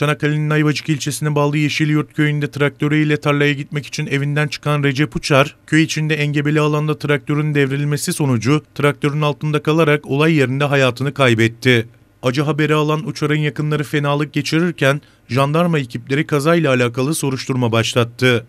Çanakkale'nin Ayvacık ilçesine bağlı Yeşilyurt köyünde traktörüyle tarlaya gitmek için evinden çıkan Recep Uçar, köy içinde engebeli alanda traktörün devrilmesi sonucu traktörün altında kalarak olay yerinde hayatını kaybetti. Acı haberi alan Uçar'ın yakınları fenalık geçirirken jandarma ekipleri kazayla alakalı soruşturma başlattı.